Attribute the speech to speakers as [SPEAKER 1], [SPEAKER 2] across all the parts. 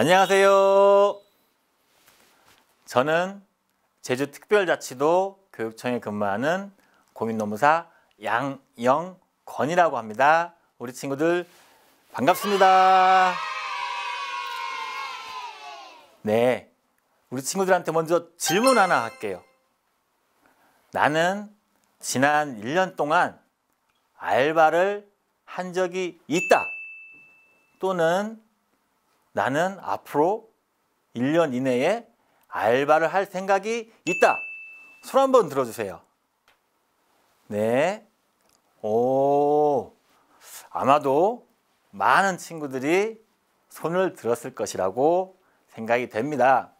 [SPEAKER 1] 안녕하세요. 저는 제주특별자치도 교육청에 근무하는 고민노무사 양영권이라고 합니다. 우리 친구들 반갑습니다. 네, 우리 친구들한테 먼저 질문 하나 할게요. 나는 지난 1년 동안 알바를 한 적이 있다. 또는 나는 앞으로 1년 이내에 알바를 할 생각이 있다. 손 한번 들어주세요. 네. 오. 아마도 많은 친구들이 손을 들었을 것이라고 생각이 됩니다.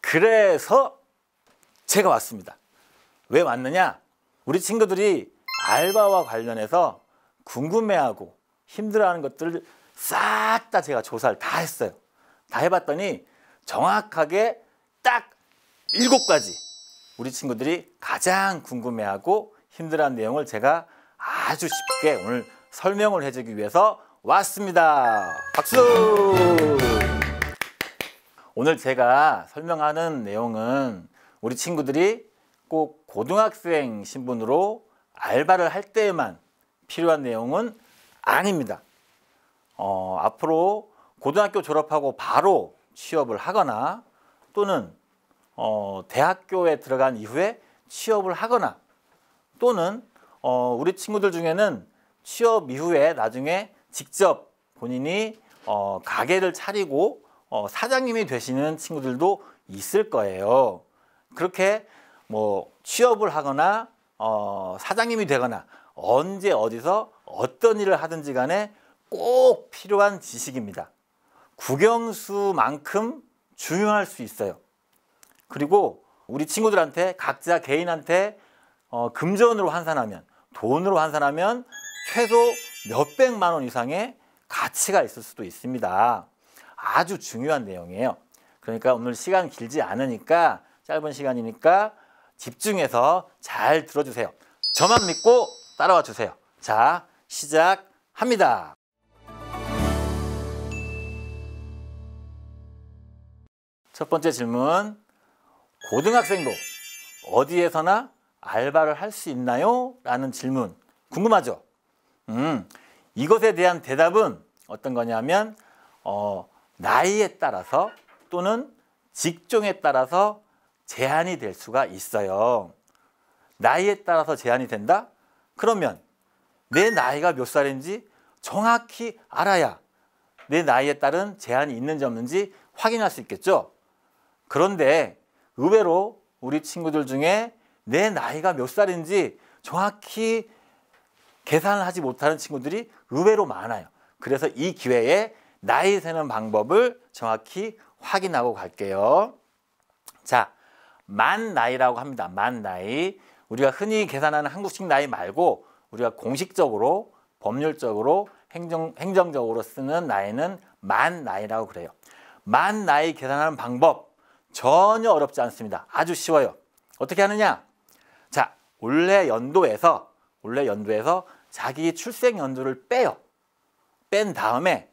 [SPEAKER 1] 그래서 제가 왔습니다. 왜 왔느냐? 우리 친구들이 알바와 관련해서 궁금해하고 힘들어하는 것들을 싹다 제가 조사를 다 했어요. 다 해봤더니 정확하게 딱 일곱 가지 우리 친구들이 가장 궁금해하고 힘들어하는 내용을 제가 아주 쉽게 오늘 설명을 해주기 위해서 왔습니다. 박수! 오늘 제가 설명하는 내용은 우리 친구들이 꼭 고등학생 신분으로 알바를 할 때에만 필요한 내용은 아닙니다. 어, 앞으로 고등학교 졸업하고 바로 취업을 하거나 또는 어, 대학교에 들어간 이후에 취업을 하거나 또는 어, 우리 친구들 중에는 취업 이후에 나중에 직접 본인이 어, 가게를 차리고 어, 사장님이 되시는 친구들도 있을 거예요. 그렇게 뭐 취업을 하거나 어, 사장님이 되거나 언제 어디서 어떤 일을 하든지 간에 꼭 필요한 지식입니다. 국영수만큼 중요할 수 있어요. 그리고 우리 친구들한테 각자 개인한테 어, 금전으로 환산하면 돈으로 환산하면 최소 몇백만 원 이상의 가치가 있을 수도 있습니다. 아주 중요한 내용이에요. 그러니까 오늘 시간 길지 않으니까 짧은 시간이니까 집중해서 잘 들어주세요. 저만 믿고 따라와 주세요. 자, 시작합니다. 첫 번째 질문. 고등학생도 어디에서나 알바를 할 수 있나요? 라는 질문. 궁금하죠? 음, 이것에 대한 대답은 어떤 거냐면, 어, 나이에 따라서 또는 직종에 따라서 제한이 될 수가 있어요. 나이에 따라서 제한이 된다? 그러면 내 나이가 몇 살인지 정확히 알아야 내 나이에 따른 제한이 있는지 없는지 확인할 수 있겠죠? 그런데 의외로 우리 친구들 중에 내 나이가 몇 살인지 정확히 계산을 하지 못하는 친구들이 의외로 많아요. 그래서 이 기회에 나이 세는 방법을 정확히 확인하고 갈게요. 자, 만 나이라고 합니다. 만 나이. 우리가 흔히 계산하는 한국식 나이 말고 우리가 공식적으로 법률적으로 행정, 행정적으로 쓰는 나이는 만 나이라고 그래요. 만 나이 계산하는 방법 전혀 어렵지 않습니다. 아주 쉬워요. 어떻게 하느냐? 자, 올해 연도에서 올해 연도에서 자기 출생 연도를 빼요. 뺀 다음에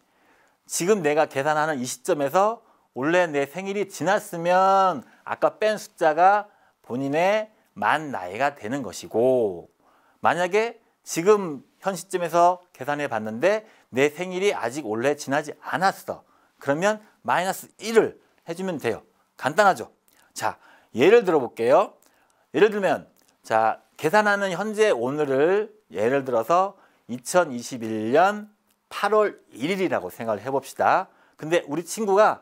[SPEAKER 1] 지금 내가 계산하는 이 시점에서 원래 내 생일이 지났으면 아까 뺀 숫자가 본인의 만 나이가 되는 것이고 만약에 지금 현 시점에서 계산해 봤는데 내 생일이 아직 원래 지나지 않았어. 그러면 마이너스 1을 해주면 돼요. 간단하죠. 자, 예를 들어 볼게요. 예를 들면 자, 계산하는 현재 오늘을 예를 들어서 2021년 8월 1일이라고 생각을 해 봅시다. 근데 우리 친구가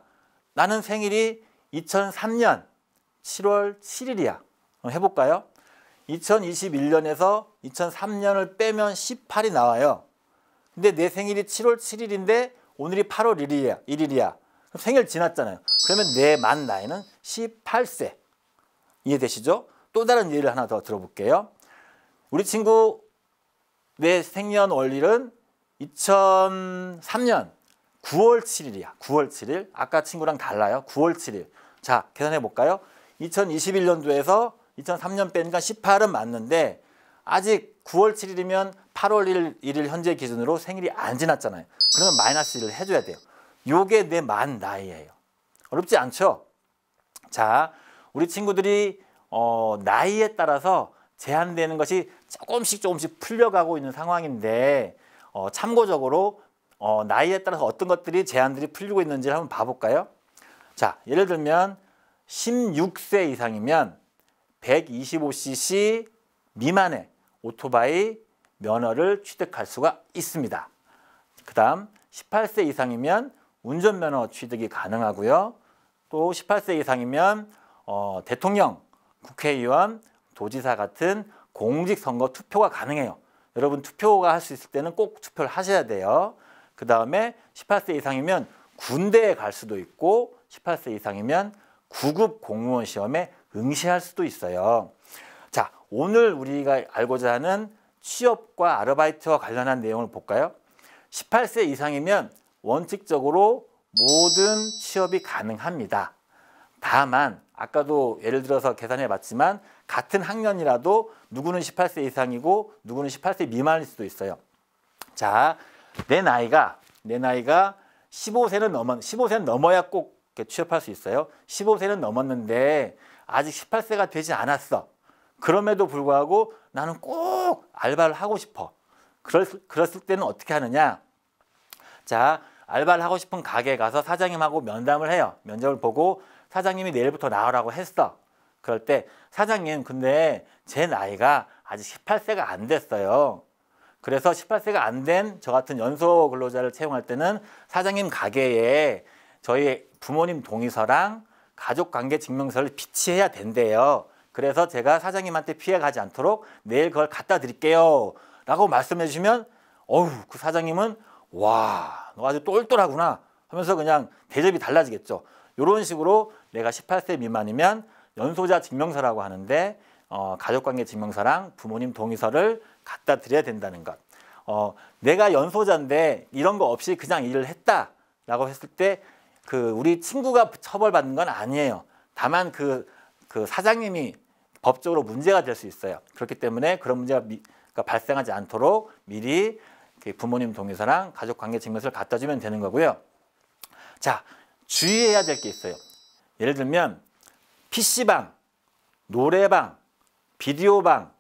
[SPEAKER 1] 나는 생일이 2003년 7월 7일이야. 해 볼까요? 2021년에서 2003년을 빼면 18이 나와요. 근데 내 생일이 7월 7일인데 오늘이 8월 1일이야. 1일이야. 그럼 생일 지났잖아요. 그러면 내 만 나이는 18세. 이해되시죠? 또 다른 예를 하나 더 들어볼게요. 우리 친구 내 생년월일은 2003년 9월 7일이야. 9월 7일. 아까 친구랑 달라요. 9월 7일. 자, 계산해 볼까요? 2021년도에서 2003년 빼니까 18은 맞는데 아직 9월 7일이면 8월 1일, 1일 현재 기준으로 생일이 안 지났잖아요. 그러면 마이너스 1을 해줘야 돼요. 요게 내 만 나이예요. 어렵지 않죠? 자, 우리 친구들이 어, 나이에 따라서 제한되는 것이 조금씩 조금씩 풀려가고 있는 상황인데 어, 참고적으로 어, 나이에 따라서 어떤 것들이 제한들이 풀리고 있는지 한번 봐볼까요? 자, 예를 들면 16세 이상이면 125cc 미만의 오토바이 면허를 취득할 수가 있습니다. 그 다음 18세 이상이면 운전면허 취득이 가능하고요. 또 18세 이상이면 어, 대통령, 국회의원, 도지사 같은 공직선거 투표가 가능해요. 여러분 투표가 할 수 있을 때는 꼭 투표를 하셔야 돼요. 그 다음에 18세 이상이면 군대에 갈 수도 있고 18세 이상이면 구급 공무원 시험에 응시할 수도 있어요. 자, 오늘 우리가 알고자 하는 취업과 아르바이트와 관련한 내용을 볼까요? 18세 이상이면 원칙적으로 모든 취업이 가능합니다. 다만 아까도 예를 들어서 계산해 봤지만 같은 학년이라도 누구는 18세 이상이고 누구는 18세 미만일 수도 있어요. 자, 내 나이가 내 나이가 15세는 넘은 15세는 넘어야 꼭 취업할 수 있어요. 15세는 넘었는데 아직 18세가 되지 않았어. 그럼에도 불구하고 나는 꼭 알바를 하고 싶어. 그랬을, 그랬을 때는 어떻게 하느냐? 자, 알바를 하고 싶은 가게에 가서 사장님하고 면담을 해요. 면접을 보고 사장님이 내일부터 나오라고 했어. 그럴 때 사장님 근데 제 나이가 아직 18세가 안 됐어요. 그래서 18세가 안 된 저 같은 연소 근로자를 채용할 때는 사장님 가게에 저희 부모님 동의서랑 가족관계 증명서를 비치해야 된대요. 그래서 제가 사장님한테 피해가지 않도록 내일 그걸 갖다 드릴게요. 라고 말씀해 주시면 어우 그 사장님은 와너 아주 똘똘하구나 하면서 그냥 대접이 달라지겠죠. 이런 식으로 내가 18세 미만이면 연소자 증명서라고 하는데 어, 가족관계 증명서랑 부모님 동의서를 갖다 드려야 된다는 것. 어, 내가 연소자인데 이런 거 없이 그냥 일을 했다라고 했을 때 그 우리 친구가 처벌받는 건 아니에요. 다만 그, 그 사장님이 법적으로 문제가 될 수 있어요. 그렇기 때문에 그런 문제가 미, 그러니까 발생하지 않도록 미리 부모님 동의서랑 가족 관계 증명서를 갖다 주면 되는 거고요. 자, 주의해야 될 게 있어요. 예를 들면 PC방, 노래방, 비디오방,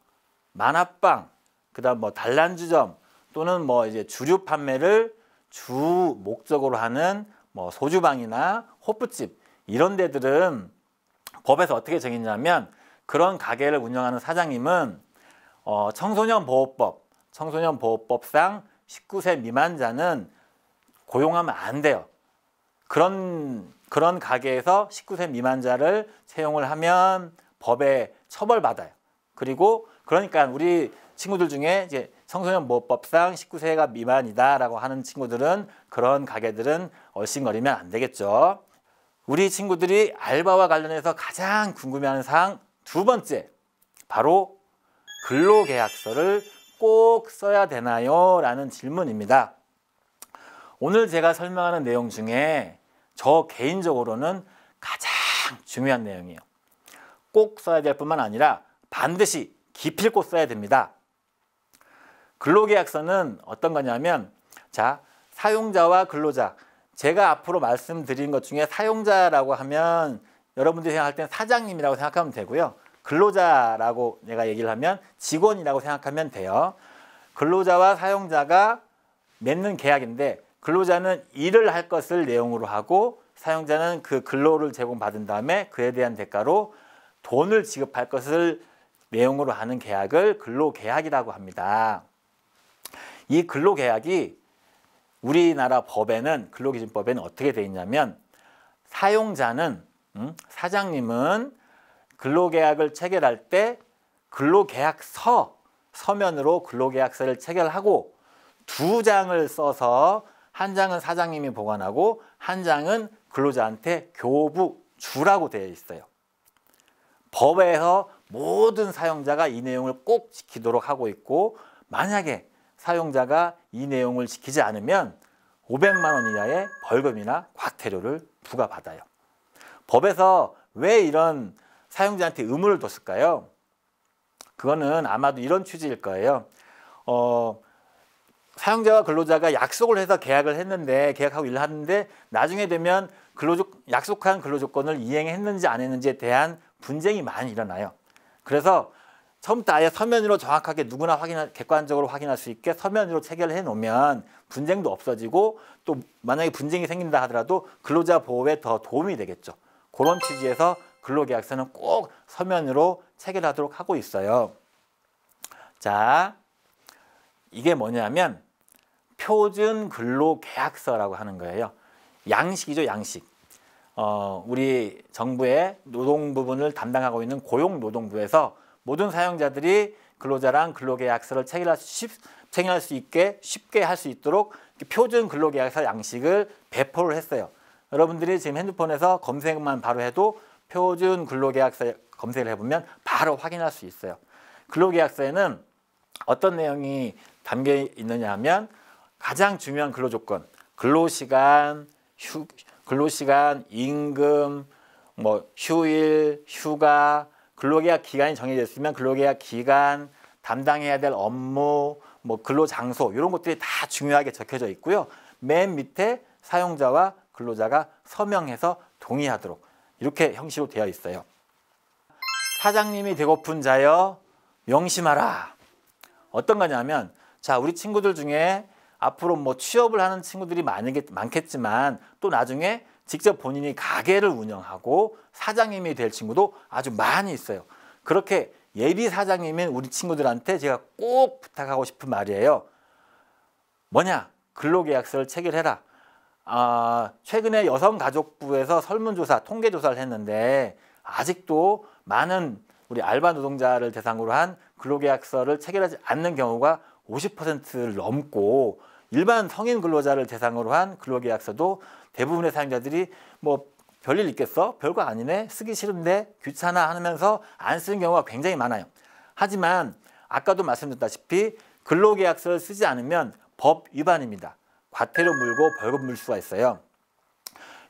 [SPEAKER 1] 만화방, 그다음 뭐 단란주점 또는 뭐 이제 주류 판매를 주 목적으로 하는 뭐 소주방이나 호프집 이런 데들은 법에서 어떻게 정했냐면 그런 가게를 운영하는 사장님은 어, 청소년 보호법, 청소년 보호법상 19세 미만자는 고용하면 안 돼요. 그런 그런 가게에서 19세 미만자를 채용을 하면 법에 처벌받아요. 그리고 그러니까 우리 친구들 중에 이제 성소년 보호법상 19세가 미만이다라고 하는 친구들은 그런 가게들은 얼씬거리면 안 되겠죠. 우리 친구들이 알바와 관련해서 가장 궁금해하는 사항 두 번째 바로 근로계약서를 꼭 써야 되나요? 라는 질문입니다. 오늘 제가 설명하는 내용 중에 저 개인적으로는 가장 중요한 내용이에요. 꼭 써야 될 뿐만 아니라 반드시 기필코 써야 됩니다. 근로계약서는 어떤 거냐면 자 사용자와 근로자 제가 앞으로 말씀드린 것 중에 사용자라고 하면 여러분들이 생각할 때는 사장님이라고 생각하면 되고요. 근로자라고 내가 얘기를 하면 직원이라고 생각하면 돼요. 근로자와 사용자가 맺는 계약인데 근로자는 일을 할 것을 내용으로 하고 사용자는 그 근로를 제공받은 다음에 그에 대한 대가로 돈을 지급할 것을 내용으로 하는 계약을 근로계약이라고 합니다. 이 근로계약이 우리나라 법에는 근로기준법에는 어떻게 되어 있냐면 사용자는 음, 사장님은 근로계약을 체결할 때 근로계약서 서면으로 근로계약서를 체결하고 두 장을 써서 한 장은 사장님이 보관하고 한 장은 근로자한테 교부 주라고 되어 있어요. 법에서 모든 사용자가 이 내용을 꼭 지키도록 하고 있고 만약에 사용자가 이 내용을 지키지 않으면 500만 원 이하의 벌금이나 과태료를 부과받아요. 법에서 왜 이런 사용자한테 의무를 뒀을까요? 그거는 아마도 이런 취지일 거예요. 어, 사용자와 근로자가 약속을 해서 계약을 했는데 계약하고 일을 하는데 나중에 되면 근로조, 약속한 근로조건을 이행했는지 안 했는지에 대한 분쟁이 많이 일어나요. 그래서 처음부터 아예 서면으로 정확하게 누구나 확인 객관적으로 확인할 수 있게 서면으로 체결해 놓으면 분쟁도 없어지고 또 만약에 분쟁이 생긴다 하더라도 근로자 보호에 더 도움이 되겠죠. 그런 취지에서 근로계약서는 꼭 서면으로 체결하도록 하고 있어요. 자, 이게 뭐냐면 표준 근로계약서라고 하는 거예요. 양식이죠, 양식. 어, 우리 정부의 노동 부분을 담당하고 있는 고용노동부에서 모든 사용자들이 근로자랑 근로계약서를 체결할 수, 쉽, 체결할 수 있게 쉽게 할 수 있도록 표준 근로계약서 양식을 배포를 했어요. 여러분들이 지금 핸드폰에서 검색만 바로 해도 표준 근로계약서 검색을 해보면 바로 확인할 수 있어요. 근로계약서에는 어떤 내용이 담겨 있느냐 하면 가장 중요한 근로조건, 근로시간, 휴, 근로시간, 임금, 뭐 휴일, 휴가, 근로계약 기간이 정해져 있으면 근로계약 기간, 담당해야 될 업무, 뭐 근로장소 이런 것들이 다 중요하게 적혀져 있고요. 맨 밑에 사용자와 근로자가 서명해서 동의하도록 이렇게 형식으로 되어 있어요. 사장님이 되고픈 자여 명심하라. 어떤 거냐면 자 우리 친구들 중에 앞으로 뭐 취업을 하는 친구들이 많겠, 많겠지만 또 나중에 직접 본인이 가게를 운영하고 사장님이 될 친구도 아주 많이 있어요. 그렇게 예비 사장님인 우리 친구들한테 제가 꼭 부탁하고 싶은 말이에요. 뭐냐? 근로계약서를 체결해라. 아, 최근에 여성가족부에서 설문조사, 통계조사를 했는데 아직도 많은 우리 알바 노동자를 대상으로 한 근로계약서를 체결하지 않는 경우가 50%를 넘고 일반 성인 근로자를 대상으로 한 근로계약서도 대부분의 사용자들이 뭐 별일 있겠어? 별거 아니네? 쓰기 싫은데? 귀찮아? 하면서 안 쓰는 경우가 굉장히 많아요. 하지만 아까도 말씀드렸다시피 근로계약서를 쓰지 않으면 법 위반입니다. 과태료 물고 벌금 물 수가 있어요.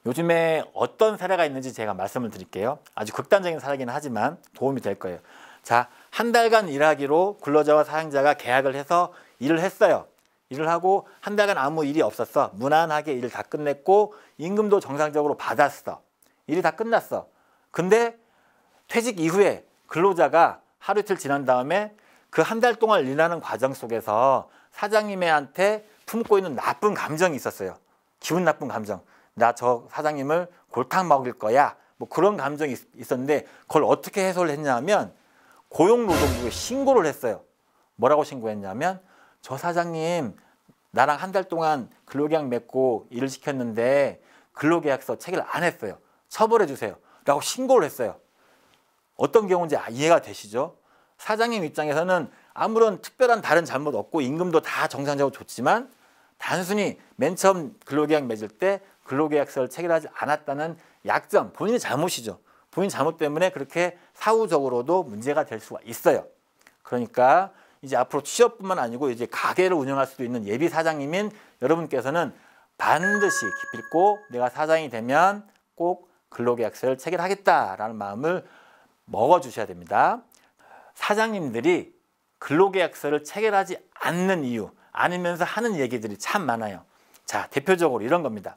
[SPEAKER 1] 요즘에 어떤 사례가 있는지 제가 말씀을 드릴게요. 아주 극단적인 사례긴 하지만 도움이 될 거예요. 자, 한 달간 일하기로 근로자와 사용자가 계약을 해서 일을 했어요. 일을 하고 한 달간 아무 일이 없었어. 무난하게 일을 다 끝냈고 임금도 정상적으로 받았어. 일이 다 끝났어. 근데 퇴직 이후에 근로자가 하루 이틀 지난 다음에 그 한 달 동안 일하는 과정 속에서 사장님한테 품고 있는 나쁜 감정이 있었어요. 기분 나쁜 감정. 나 저 사장님을 골탕 먹일 거야. 뭐 그런 감정이 있었는데 그걸 어떻게 해소를 했냐면 고용노동부에 신고를 했어요. 뭐라고 신고했냐면 저 사장님 나랑 한 달 동안 근로계약 맺고 일을 시켰는데 근로계약서 체결 안 했어요. 처벌해 주세요. 라고 신고를 했어요. 어떤 경우인지 아, 이해가 되시죠? 사장님 입장에서는 아무런 특별한 다른 잘못 없고 임금도 다 정상적으로 줬지만 단순히 맨 처음 근로계약 맺을 때 근로계약서를 체결하지 않았다는 약점, 본인의 잘못이죠. 본인 잘못 때문에 그렇게 사후적으로도 문제가 될 수가 있어요. 그러니까 이제 앞으로 취업뿐만 아니고 이제 가게를 운영할 수도 있는 예비 사장님인 여러분께서는 반드시 깊이 있고 내가 사장이 되면 꼭 근로계약서를 체결하겠다라는 마음을 먹어주셔야 됩니다. 사장님들이 근로계약서를 체결하지 않는 이유, 아니면서 하는 얘기들이 참 많아요. 자, 대표적으로 이런 겁니다.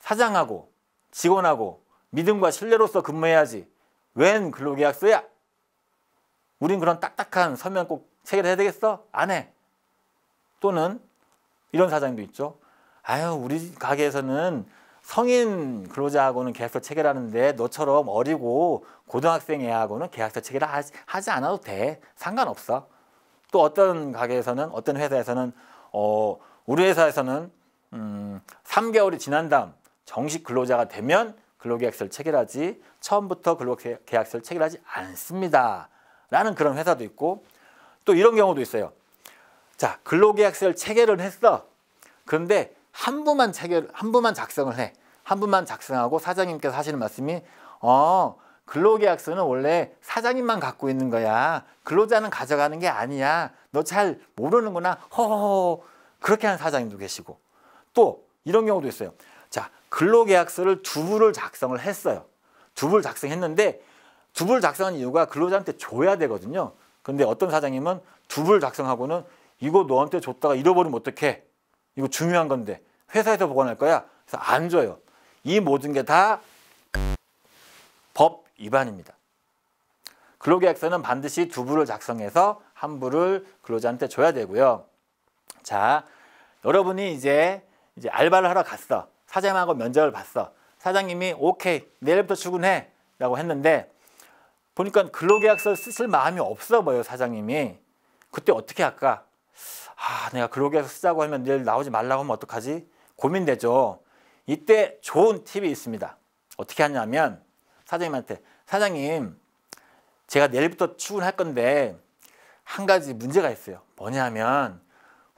[SPEAKER 1] 사장하고 직원하고 믿음과 신뢰로서 근무해야지. 웬 근로계약서야? 우린 그런 딱딱한 서면 꼭 체결해야 되겠어? 안 해. 또는 이런 사장도 있죠. 아유, 우리 가게에서는 성인 근로자하고는 계약서 체결하는데 너처럼 어리고 고등학생 애하고는 계약서 체결 하지 않아도 돼. 상관없어. 또 어떤 가게에서는 어떤 회사에서는 어, 우리 회사에서는 음, 3개월이 지난 다음 정식 근로자가 되면 근로계약서를 체결하지 처음부터 근로계약서를 체결하지 않습니다. 라는 그런 회사도 있고 또 이런 경우도 있어요. 자, 근로계약서를 체결을 했어. 그런데 한 부만 체결, 한 부만 작성을 해. 한 부만 작성하고 사장님께서 하시는 말씀이 어, 근로계약서는 원래 사장님만 갖고 있는 거야. 근로자는 가져가는 게 아니야. 너 잘 모르는구나. 허허허. 그렇게 하는 사장님도 계시고. 또 이런 경우도 있어요. 자, 근로계약서를 두 부를 작성을 했어요. 두 부를 작성했는데 두 부를 작성한 이유가 근로자한테 줘야 되거든요. 근데 어떤 사장님은 두 부를 작성하고는 이거 너한테 줬다가 잃어버리면 어떡해. 이거 중요한 건데 회사에서 보관할 거야. 그래서 안 줘요. 이 모든 게다법 위반입니다. 근로계약서는 반드시 두 부를 작성해서 한 부를 근로자한테 줘야 되고요. 자, 여러분이 이제 이제 알바를 하러 갔어. 사장하고 면접을 봤어. 사장님이 오케이 내일부터 출근해라고 했는데 보니까 근로계약서 쓰실 마음이 없어 보여 사장님이. 그때 어떻게 할까? 아, 내가 근로계약서 쓰자고 하면 내일 나오지 말라고 하면 어떡하지? 고민되죠. 이때 좋은 팁이 있습니다. 어떻게 하냐면 사장님한테 사장님, 제가 내일부터 출근할 건데 한 가지 문제가 있어요. 뭐냐면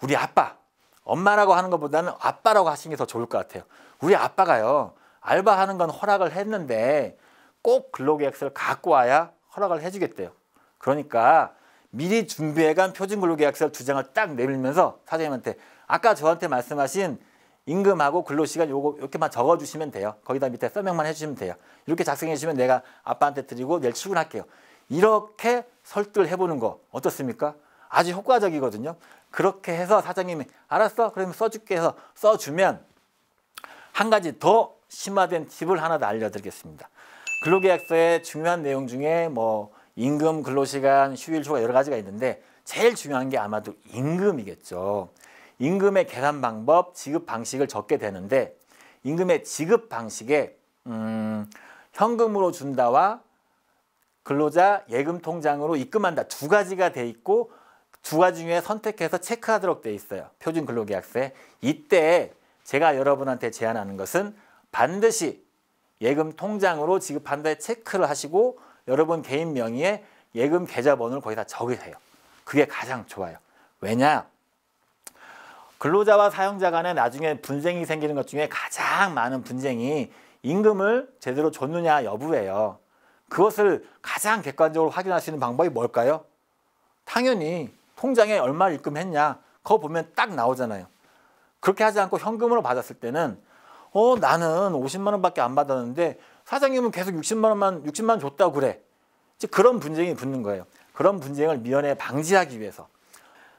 [SPEAKER 1] 우리 아빠, 엄마라고 하는 것보다는 아빠라고 하시는 게 더 좋을 것 같아요. 우리 아빠가요. 알바하는 건 허락을 했는데 꼭 근로계약서를 갖고 와야 허락을 해주겠대요. 그러니까 미리 준비해간 표준 근로계약서 두 장을 딱 내밀면서 사장님한테 아까 저한테 말씀하신 임금하고 근로시간 요거 이렇게만 적어주시면 돼요. 거기다 밑에 서명만 해주시면 돼요. 이렇게 작성해 주시면 내가 아빠한테 드리고 내일 출근할게요. 이렇게 설득을 해보는 거 어떻습니까? 아주 효과적이거든요. 그렇게 해서 사장님이 알았어 그러면 써줄게 해서 써주면 한 가지 더 심화된 팁을 하나 더 알려드리겠습니다. 근로계약서의 중요한 내용 중에 뭐 임금, 근로시간, 휴일, 초가 여러 가지가 있는데 제일 중요한 게 아마도 임금이겠죠. 임금의 계산 방법, 지급 방식을 적게 되는데 임금의 지급 방식에 음, 현금으로 준다와 근로자 예금 통장으로 입금한다 두 가지가 돼 있고 두 가지 중에 선택해서 체크하도록 돼 있어요. 표준 근로계약서에 이때 제가 여러분한테 제안하는 것은 반드시 예금 통장으로 지급한다에 체크를 하시고 여러분 개인 명의의 예금 계좌번호를 거기다 적으세요. 그게 가장 좋아요. 왜냐? 근로자와 사용자 간에 나중에 분쟁이 생기는 것 중에 가장 많은 분쟁이 임금을 제대로 줬느냐 여부예요. 그것을 가장 객관적으로 확인할 수 있는 방법이 뭘까요? 당연히 통장에 얼마를 입금했냐 그거 보면 딱 나오잖아요. 그렇게 하지 않고 현금으로 받았을 때는 어 나는 50만 원밖에 안 받았는데 사장님은 계속 60만 원만 60만 원 줬다고 그래. 이 그런 분쟁이 붙는 거예요. 그런 분쟁을 미연에 방지하기 위해서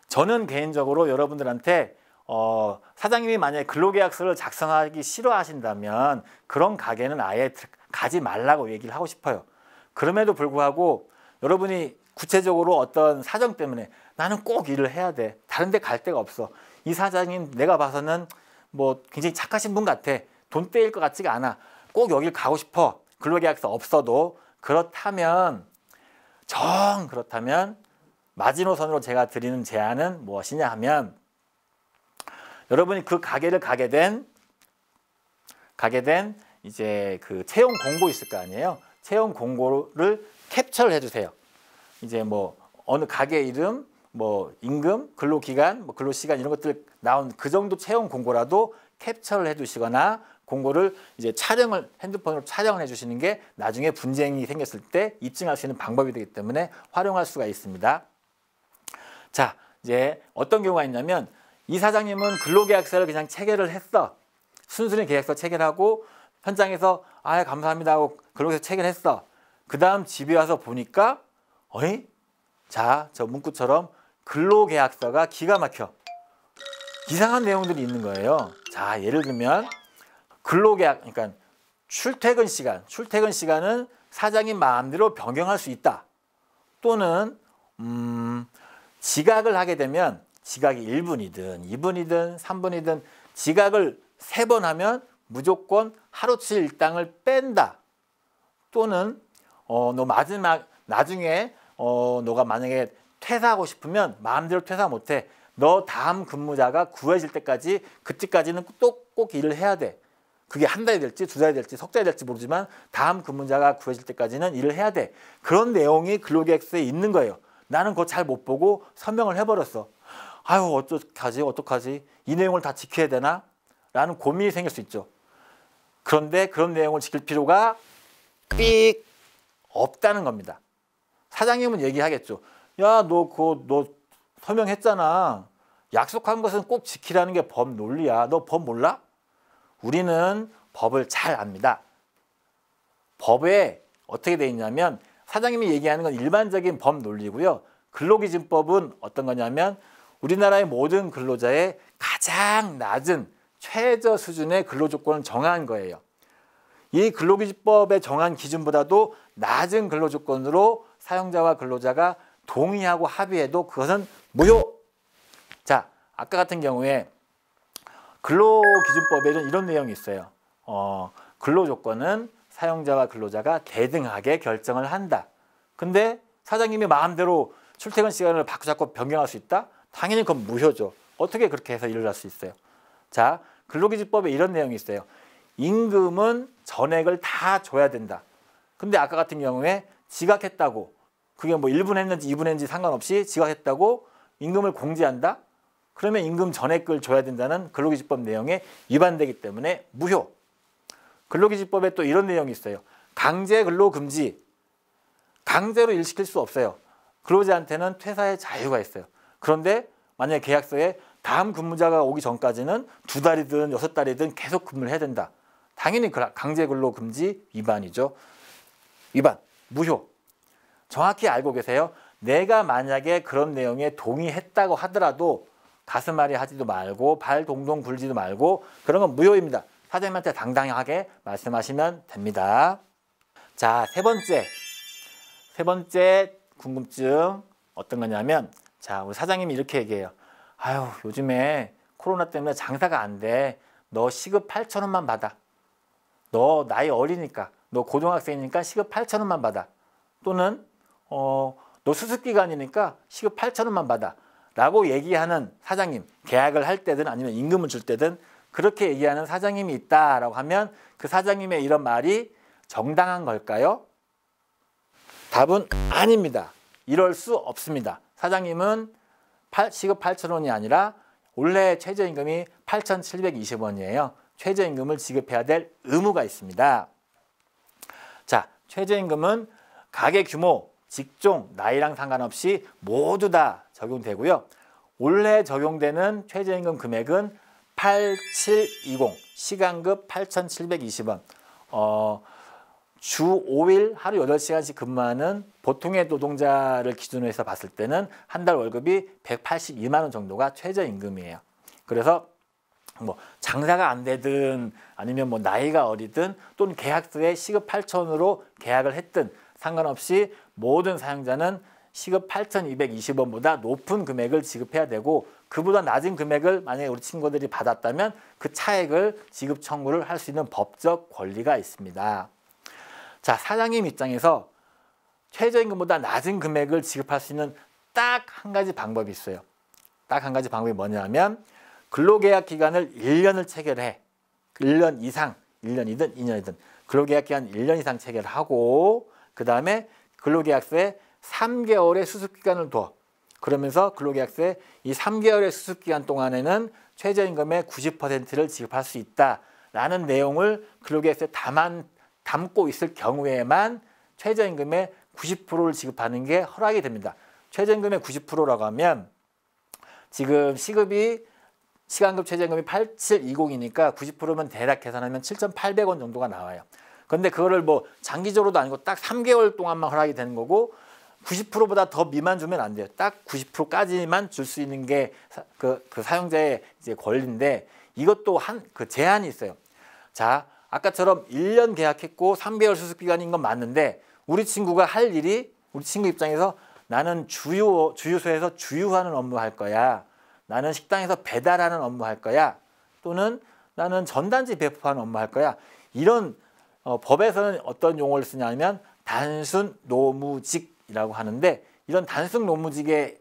[SPEAKER 1] 저는 개인적으로 여러분들한테 어, 사장님이 만약에 근로계약서를 작성하기 싫어하신다면 그런 가게는 아예 가지 말라고 얘기를 하고 싶어요. 그럼에도 불구하고 여러분이 구체적으로 어떤 사정 때문에 나는 꼭 일을 해야 돼. 다른 데 갈 데가 없어. 이 사장님 내가 봐서는 뭐 굉장히 착하신 분 같아. 돈 떼일 것 같지가 않아. 꼭 여길 가고 싶어. 근로계약서 없어도 그렇다면 정 그렇다면 마지노선으로 제가 드리는 제안은 무엇이냐 하면 여러분이 그 가게를 가게 된 가게 된 이제 그 채용 공고 있을 거 아니에요. 채용 공고를 캡처를 해주세요. 이제 뭐 어느 가게 이름, 뭐 임금, 근로기간, 뭐 근로시간 이런 것들 나온 그 정도 채용 공고라도 캡처를 해주시거나 공고를 이제 촬영을 핸드폰으로 촬영을 해주시는 게 나중에 분쟁이 생겼을 때 입증할 수 있는 방법이 되기 때문에 활용할 수가 있습니다. 자, 이제 어떤 경우가 있냐면 이 사장님은 근로계약서를 그냥 체결을 했어. 순순히 계약서 체결하고 현장에서 아 감사합니다 하고 근로계약서 체결했어. 그 다음 집에 와서 보니까 어이? 자, 저 문구처럼 근로계약서가 기가 막혀. 이상한 내용들이 있는 거예요. 자, 예를 들면 근로계약, 그러니까 출퇴근 시간, 출퇴근 시간은 사장님 마음대로 변경할 수 있다. 또는 음, 지각을 하게 되면 지각이 1분이든 2분이든 3분이든 지각을 3번 하면 무조건 하루치 일당을 뺀다. 또는 어, 너 마지막 나중에 어, 너가 만약에 퇴사하고 싶으면 마음대로 퇴사 못해. 너 다음 근무자가 구해질 때까지 그때까지는 또 꼭 일을 해야 돼. 그게 한 달이 될지 두 달이 될지 석 달이 될지 모르지만 다음 근무자가 구해질 때까지는 일을 해야 돼. 그런 내용이 근로계획서에 있는 거예요. 나는 그거 잘 못 보고 서명을 해버렸어. 아유 어떡하지 어떡하지 이 내용을 다 지켜야 되나 라는 고민이 생길 수 있죠. 그런데 그런 내용을 지킬 필요가 삑 없다는 겁니다. 사장님은 얘기하겠죠. 야너 그거 너설명했잖아 약속한 것은 꼭 지키라는 게 법 논리야. 너 법 몰라? 우리는 법을 잘 압니다. 법에 어떻게 돼 있냐면 사장님이 얘기하는 건 일반적인 법 논리고요. 근로기준법은 어떤 거냐면 우리나라의 모든 근로자의 가장 낮은 최저 수준의 근로 조건을 정한 거예요. 이 근로기준법에 정한 기준보다도 낮은 근로 조건으로 사용자와 근로자가 동의하고 합의해도 그것은 무효. 자, 아까 같은 경우에 근로기준법에는 이런 내용이 있어요. 어, 근로 조건은 사용자와 근로자가 대등하게 결정을 한다. 근데 사장님이 마음대로 출퇴근 시간을 바꾸자꾸 변경할 수 있다? 당연히 그건 무효죠. 어떻게 그렇게 해서 일을 할 수 있어요? 자, 근로기준법에 이런 내용이 있어요. 임금은 전액을 다 줘야 된다. 근데 아까 같은 경우에 지각했다고 그게 뭐 1분 했는지 2분 했는지 상관없이 지각했다고 임금을 공지한다? 그러면 임금 전액을 줘야 된다는 근로기준법 내용에 위반되기 때문에 무효. 근로기준법에 또 이런 내용이 있어요. 강제 근로 금지. 강제로 일시킬 수 없어요. 근로자한테는 퇴사의 자유가 있어요. 그런데 만약에 계약서에 다음 근무자가 오기 전까지는 두 달이든 여섯 달이든 계속 근무를 해야 된다. 당연히 강제 근로 금지 위반이죠. 위반, 무효. 정확히 알고 계세요. 내가 만약에 그런 내용에 동의했다고 하더라도 가슴앓이 하지도 말고 발 동동 굴지도 말고 그런 건 무효입니다. 사장님한테 당당하게 말씀하시면 됩니다. 자, 세 번째. 세 번째 궁금증 어떤 거냐면 자, 우리 사장님이 이렇게 얘기해요. 아유, 요즘에 코로나 때문에 장사가 안 돼. 너 시급 8천 원만 받아. 너 나이 어리니까, 너 고등학생이니까 시급 8천 원만 받아. 또는 어, 너 수습 기간이니까 시급 8천 원만 받아. 라고 얘기하는 사장님, 계약을 할 때든 아니면 임금을 줄 때든 그렇게 얘기하는 사장님이 있다라고 하면 그 사장님의 이런 말이 정당한 걸까요? 답은 아닙니다. 이럴 수 없습니다. 사장님은 8, 시급 8천원이 아니라 원래 최저임금이 8,720원이에요. 최저임금을 지급해야 될 의무가 있습니다. 자, 최저임금은 가게 규모, 직종, 나이랑 상관없이 모두 다 적용되고요. 원래 적용되는 최저임금 금액은 8720, 시간급 8,720원. 어, 주 5일 하루 8시간씩 근무하는 보통의 노동자를 기준으로 해서 봤을 때는 한 달 월급이 182만 원 정도가 최저임금이에요. 그래서 뭐 장사가 안 되든 아니면 뭐 나이가 어리든 또는 계약서에 시급 8천으로 계약을 했든 상관없이 모든 사용자는 시급 8,220원보다 높은 금액을 지급해야 되고 그보다 낮은 금액을 만약에 우리 친구들이 받았다면 그 차액을 지급 청구를 할 수 있는 법적 권리가 있습니다. 자, 사장님 입장에서 최저임금보다 낮은 금액을 지급할 수 있는 딱 한 가지 방법이 있어요. 딱 한 가지 방법이 뭐냐면 근로계약 기간을 1년을 체결해. 1년 이상, 1년이든 2년이든 근로계약 기간 1년 이상 체결하고 그 다음에 근로계약서에 3개월의 수습기간을 둬. 그러면서 근로계약서에 이 3개월의 수습기간 동안에는 최저임금의 90%를 지급할 수 있다라는 내용을 근로계약서에 담아, 담고 있을 경우에만 최저임금의 90%를 지급하는 게 허락이 됩니다. 최저임금의 90%라고 하면 지금 시급이 시간급 최저임금이 8720이니까 90%면 대략 계산하면 7,800원 정도가 나와요. 근데 그거를 뭐 장기적으로도 아니고 딱 3개월 동안만 허락이 되는 거고 90%보다 더 미만 주면 안 돼요. 딱 90%까지만 줄 수 있는 게그그 그 사용자의 이제 권리인데 이것도 한 그 제한이 있어요. 자, 아까처럼 1년 계약했고 3개월 수습 기간인 건 맞는데 우리 친구가 할 일이 우리 친구 입장에서 나는 주유 주유소에서 주유하는 업무 할 거야. 나는 식당에서 배달하는 업무 할 거야. 또는 나는 전단지 배포하는 업무 할 거야. 이런 어, 법에서는 어떤 용어를 쓰냐면 단순 노무직이라고 하는데 이런 단순 노무직에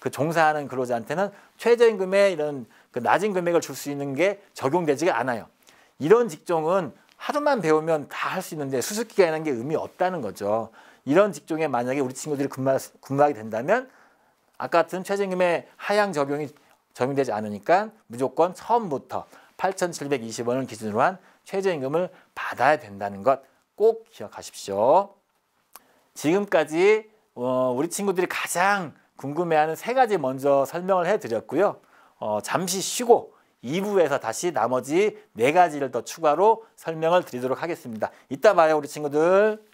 [SPEAKER 1] 그 종사하는 근로자한테는 최저임금의 이런 그 낮은 금액을 줄 수 있는 게 적용되지가 않아요. 이런 직종은 하루만 배우면 다 할 수 있는데 수습기간이라는 게 의미 없다는 거죠. 이런 직종에 만약에 우리 친구들이 근무, 근무하게 된다면 아까 같은 최저임금의 하향 적용이 적용되지 않으니까 무조건 처음부터 8,720원을 기준으로 한 최저임금을 받아야 된다는 것 꼭 기억하십시오. 지금까지 어, 우리 친구들이 가장 궁금해하는 세 가지 먼저 설명을 해드렸고요. 어, 잠시 쉬고 2부에서 다시 나머지 4가지를 더 추가로 설명을 드리도록 하겠습니다. 이따 봐요 우리 친구들.